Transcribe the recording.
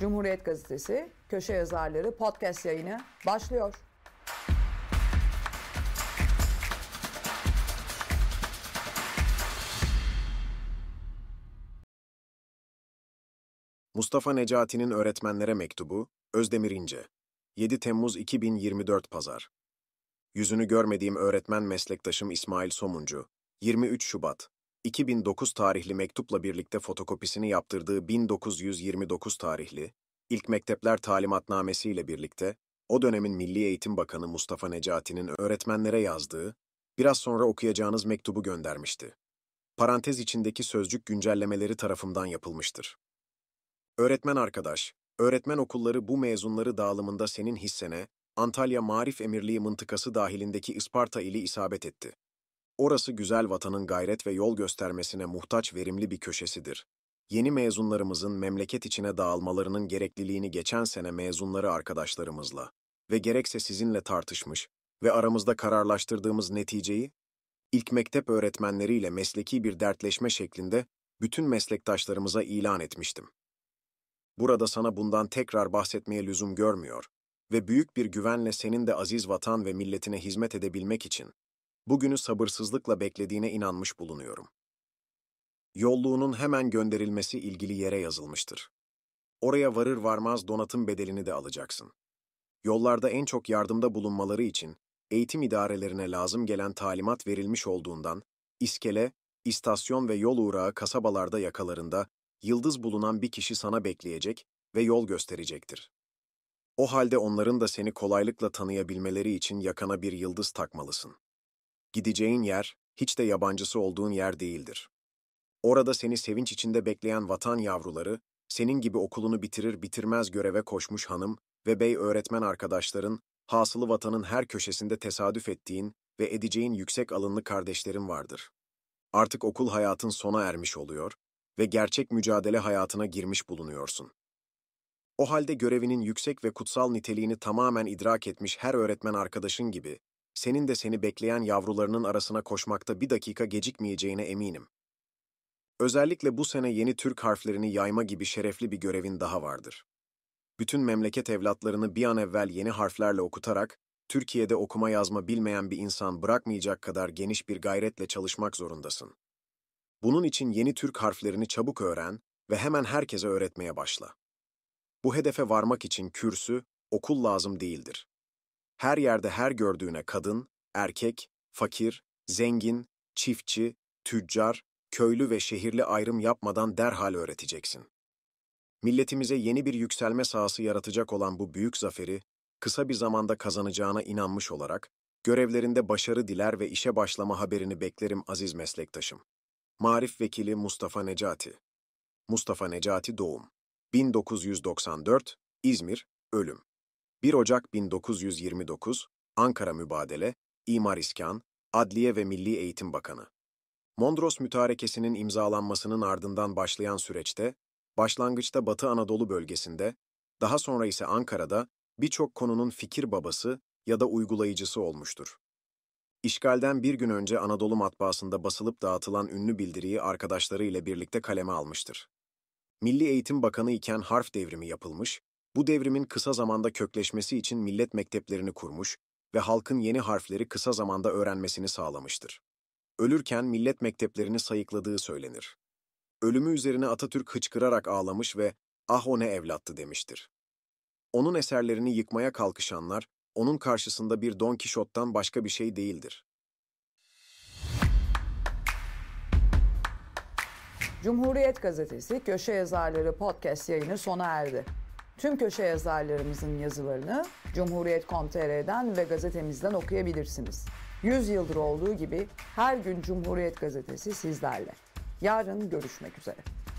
Cumhuriyet Gazetesi köşe yazarları podcast yayını başlıyor. Mustafa Necati'nin öğretmenlere mektubu, Özdemir İnce, 7 Temmuz 2024 Pazar. Yüzünü görmediğim öğretmen meslektaşım İsmail Somuncu, 23 Şubat 2009 tarihli mektupla birlikte fotokopisini yaptırdığı 1929 tarihli İlk Mektepler talimatnamesiyle birlikte o dönemin Milli Eğitim Bakanı Mustafa Necati'nin öğretmenlere yazdığı, biraz sonra okuyacağınız mektubu göndermişti. Parantez içindeki sözcük güncellemeleri tarafımdan yapılmıştır. Öğretmen arkadaş, öğretmen okulları bu mezunları dağılımında senin hissene, Antalya Marif Emirliği mıntıkası dahilindeki Isparta ili isabet etti. Orası güzel vatanın gayret ve yol göstermesine muhtaç verimli bir köşesidir yeni mezunlarımızın memleket içine dağılmalarının gerekliliğini geçen sene mezunları arkadaşlarımızla ve gerekse sizinle tartışmış ve aramızda kararlaştırdığımız neticeyi ilk mektep öğretmenleriyle mesleki bir dertleşme şeklinde bütün meslektaşlarımıza ilan etmiştim. Burada sana bundan tekrar bahsetmeye lüzum görmüyor ve büyük bir güvenle senin de aziz vatan ve milletine hizmet edebilmek için bugünü sabırsızlıkla beklediğine inanmış bulunuyorum. Yolluğunun hemen gönderilmesi ilgili yere yazılmıştır. Oraya varır varmaz donatım bedelini de alacaksın. Yollarda en çok yardımda bulunmaları için eğitim idarelerine lazım gelen talimat verilmiş olduğundan iskele, istasyon ve yol uğrağı kasabalarda yakalarında yıldız bulunan bir kişi sana bekleyecek ve yol gösterecektir. O halde onların da seni kolaylıkla tanıyabilmeleri için yakana bir yıldız takmalısın. Gideceğin yer, hiç de yabancısı olduğun yer değildir. Orada seni sevinç içinde bekleyen vatan yavruları, senin gibi okulunu bitirir bitirmez göreve koşmuş hanım ve bey öğretmen arkadaşların, hasılı vatanın her köşesinde tesadüf ettiğin ve edeceğin yüksek alınlı kardeşlerin vardır. Artık okul hayatın sona ermiş oluyor ve gerçek mücadele hayatına girmiş bulunuyorsun. O halde görevinin yüksek ve kutsal niteliğini tamamen idrak etmiş her öğretmen arkadaşın gibi, senin de seni bekleyen yavrularının arasına koşmakta bir dakika gecikmeyeceğine eminim. Özellikle bu sene yeni Türk harflerini yayma gibi şerefli bir görevin daha vardır. Bütün memleket evlatlarını bir an evvel yeni harflerle okutarak, Türkiye'de okuma yazma bilmeyen bir insan bırakmayacak kadar geniş bir gayretle çalışmak zorundasın. Bunun için yeni Türk harflerini çabuk öğren ve hemen herkese öğretmeye başla. Bu hedefe varmak için kürsü, okul lazım değildir. Her yerde her gördüğüne kadın, erkek, fakir, zengin, çiftçi, tüccar, köylü ve şehirli ayrım yapmadan derhal öğreteceksin. Milletimize yeni bir yükselme sahası yaratacak olan bu büyük zaferi, kısa bir zamanda kazanacağına inanmış olarak, görevlerinde başarı diler ve işe başlama haberini beklerim aziz meslektaşım. Marif Vekili Mustafa Necati Mustafa Necati Doğum 1994 İzmir Ölüm 1 Ocak 1929 Ankara Mübadele İmar İskan Adliye ve Milli Eğitim Bakanı Mondros Mütarekesi'nin imzalanmasının ardından başlayan süreçte, başlangıçta Batı Anadolu bölgesinde, daha sonra ise Ankara'da birçok konunun fikir babası ya da uygulayıcısı olmuştur. İşgalden bir gün önce Anadolu matbaasında basılıp dağıtılan ünlü bildiriyi arkadaşları ile birlikte kaleme almıştır. Milli Eğitim Bakanı iken harf devrimi yapılmış, bu devrimin kısa zamanda kökleşmesi için millet mekteplerini kurmuş ve halkın yeni harfleri kısa zamanda öğrenmesini sağlamıştır ölürken millet mekteplerini sayıkladığı söylenir. Ölümü üzerine Atatürk hıçkırarak ağlamış ve ah o ne evlattı demiştir. Onun eserlerini yıkmaya kalkışanlar, onun karşısında bir Don Kişot'tan başka bir şey değildir. Cumhuriyet Gazetesi Köşe Yazarları Podcast yayını sona erdi. Tüm köşe yazarlarımızın yazılarını Cumhuriyet.com.tr'den ve gazetemizden okuyabilirsiniz. 100 yıldır olduğu gibi her gün Cumhuriyet Gazetesi sizlerle. Yarın görüşmek üzere.